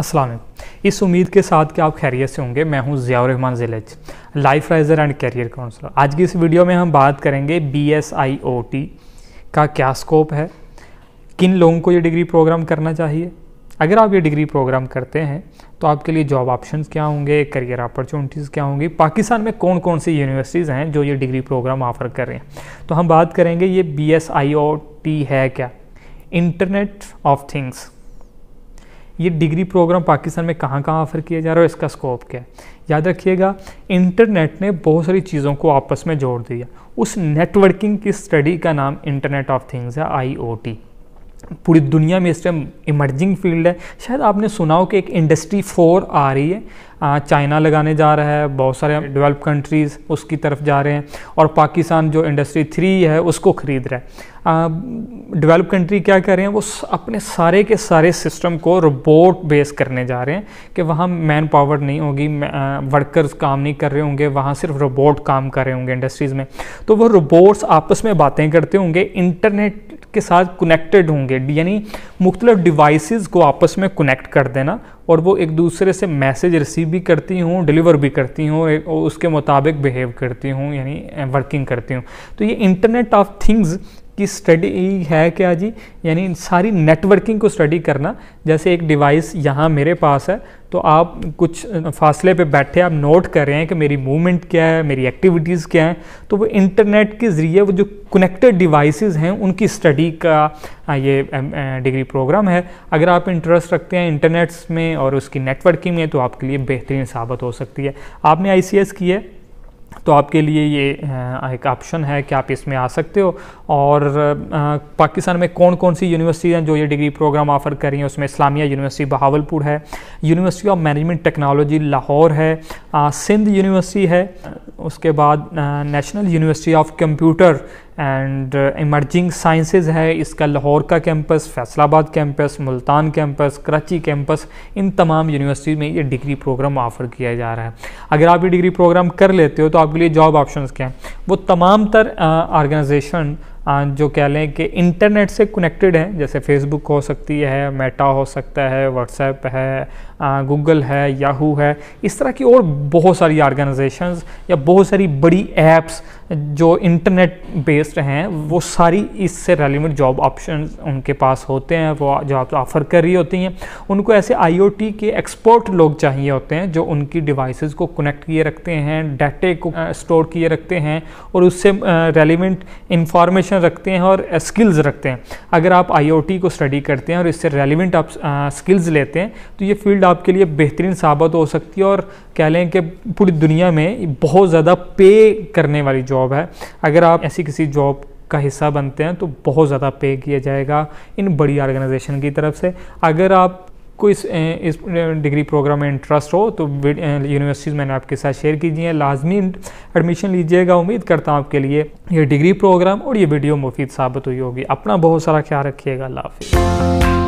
असलम इस उम्मीद के साथ कि आप खैरियत से होंगे मैं हूं ज़िया रहमान जिलेज life riser and career counsellor आज की इस वीडियो में हम बात करेंगे B S I O T का क्या स्कोप है किन लोगों को ये डिग्री प्रोग्राम करना चाहिए अगर आप ये डिग्री प्रोग्राम करते हैं तो आपके लिए जॉब ऑप्शन क्या होंगे करियर अपॉर्चुनिटीज़ क्या होंगी पाकिस्तान में कौन कौन सी यूनिवर्सिटीज़ हैं जो ये डिग्री प्रोग्राम ऑफर कर रहे हैं तो हम बात करेंगे ये B S I O T है क्या इंटरनेट ऑफ थिंग्स ये डिग्री प्रोग्राम पाकिस्तान में कहाँ कहाँ ऑफ़र किया जा रहा है इसका स्कोप क्या है याद रखिएगा इंटरनेट ने बहुत सारी चीज़ों को आपस में जोड़ दिया उस नेटवर्किंग की स्टडी का नाम इंटरनेट ऑफ थिंग्स है आई पूरी दुनिया में इस टाइम इमर्जिंग फील्ड है शायद आपने सुना हो कि एक इंडस्ट्री फोर आ रही है चाइना लगाने जा रहा है बहुत सारे डेवलप कंट्रीज़ उसकी तरफ जा रहे हैं और पाकिस्तान जो इंडस्ट्री थ्री है उसको ख़रीद रहा है डेवलप कंट्री क्या कर रहे हैं वो अपने सारे के सारे सिस्टम को रोबोट बेस करने जा रहे हैं कि वहाँ मैन पावर नहीं होगी वर्कर्स काम नहीं कर रहे होंगे वहाँ सिर्फ रोबोट काम कर रहे होंगे इंडस्ट्रीज़ में तो वो रोबोट्स आपस में बातें करते होंगे इंटरनेट के साथ कनेक्टेड होंगे यानी मुख्तलिफ डिवाइस को आपस में कनेक्ट कर देना और वो एक दूसरे से मैसेज रिसीव भी करती हूँ डिलीवर भी करती हूँ उसके मुताबिक बिहेव करती हूँ यानी वर्किंग करती हूँ तो ये इंटरनेट ऑफ थिंग्स की स्टडी है क्या जी यानी सारी नेटवर्किंग को स्टडी करना जैसे एक डिवाइस यहाँ मेरे पास है तो आप कुछ फासले पे बैठे आप नोट कर रहे हैं कि मेरी मूवमेंट क्या है मेरी एक्टिविटीज़ क्या हैं तो वो इंटरनेट के ज़रिए वो जो कनेक्टेड डिवाइसेस हैं उनकी स्टडी का ये डिग्री प्रोग्राम है अगर आप इंटरेस्ट रखते हैं इंटरनेट्स में और उसकी नेटवर्किंग में तो आपके लिए बेहतरीन साबित हो सकती है आपने आई की है तो आपके लिए ये एक ऑप्शन है कि आप इसमें आ सकते हो और पाकिस्तान में कौन कौन सी यूनिवर्सिटी हैं जो ये डिग्री प्रोग्राम ऑफ़र कर रही हैं उसमें इस्लामिया यूनिवर्सिटी बहावलपुर है university of management technology Lahore है सिंध यूनिवर्सिटी है उसके बाद national university of computer and emerging sciences है इसका लाहौर का campus Faisalabad campus Multan campus Karachi campus इन तमाम यूनिवर्सिटी में ये डिग्री प्रोग्राम ऑफ़र किया जा रहा है अगर आप ये डिग्री प्रोग्राम कर लेते हो तो आपके लिए जॉब ऑप्शंस क्या हैं वो तमाम तर ऑर्गेनाइजेशन जो कह लें कि इंटरनेट से कनेक्टेड हैं जैसे फेसबुक हो सकती है मेटा हो सकता है व्हाट्सएप है गूगल है याहू है इस तरह की और बहुत सारी ऑर्गेनाइजेशंस या बहुत सारी बड़ी एप्स जो इंटरनेट बेस्ड हैं वो सारी इससे रेलिवेंट जॉब ऑप्शन उनके पास होते हैं वो जॉब ऑफ़र कर रही होती हैं उनको ऐसे आईओटी के एक्सपर्ट लोग चाहिए होते हैं जो उनकी डिवाइसेस को कनेक्ट किए रखते हैं डाटे को स्टोर किए रखते हैं और उससे रेलिवेंट इंफॉर्मेशन रखते हैं और स्किल्स रखते हैं अगर आप आई को स्टडी करते हैं और इससे रेलिवेंट आप स्किल्स लेते हैं तो ये फील्ड आपके लिए बेहतरीन साबित हो सकती है और कह लें कि पूरी दुनिया में बहुत ज़्यादा पे करने वाली जॉब जॉब है अगर आप ऐसी किसी जॉब का हिस्सा बनते हैं तो बहुत ज़्यादा पे किया जाएगा इन बड़ी ऑर्गेनाइजेशन की तरफ से अगर आप को इस इस डिग्री प्रोग्राम में इंटरेस्ट हो तो यूनिवर्सिटीज़ मैंने आपके साथ शेयर कीजिए लाजमी एडमिशन लीजिएगा उम्मीद करता हूँ आपके लिए ये डिग्री प्रोग्राम और ये वीडियो मुफीद साबित हुई होगी अपना बहुत सारा ख्याल रखिएगा अल्लाह हाफिज़